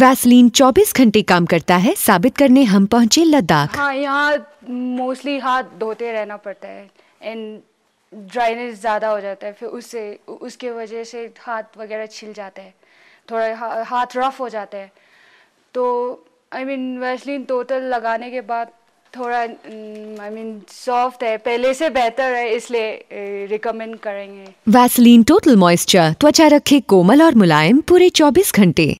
Vaseline 24 घंटे काम करता है साबित करने हम पहुंचे लद्दाख हाँ यहाँ मोस्टली हाथ धोते रहना पड़ता है एंड ड्राइनेस ज़्यादा हो जाता है फिर उससे उसके वजह से हाथ वगैरह छिल जाते हैं थोड़ा हा, हाथ रफ हो जाते हैं तो आई मीन वैसलीन टोटल लगाने के बाद थोड़ा आई मीन सॉफ्ट है पहले से बेहतर है इसलिए रिकमेंड करेंगे वैसलीन टोटल मॉइस्चर त्वचा रखे कोमल और मुलायम पूरे 24 घंटे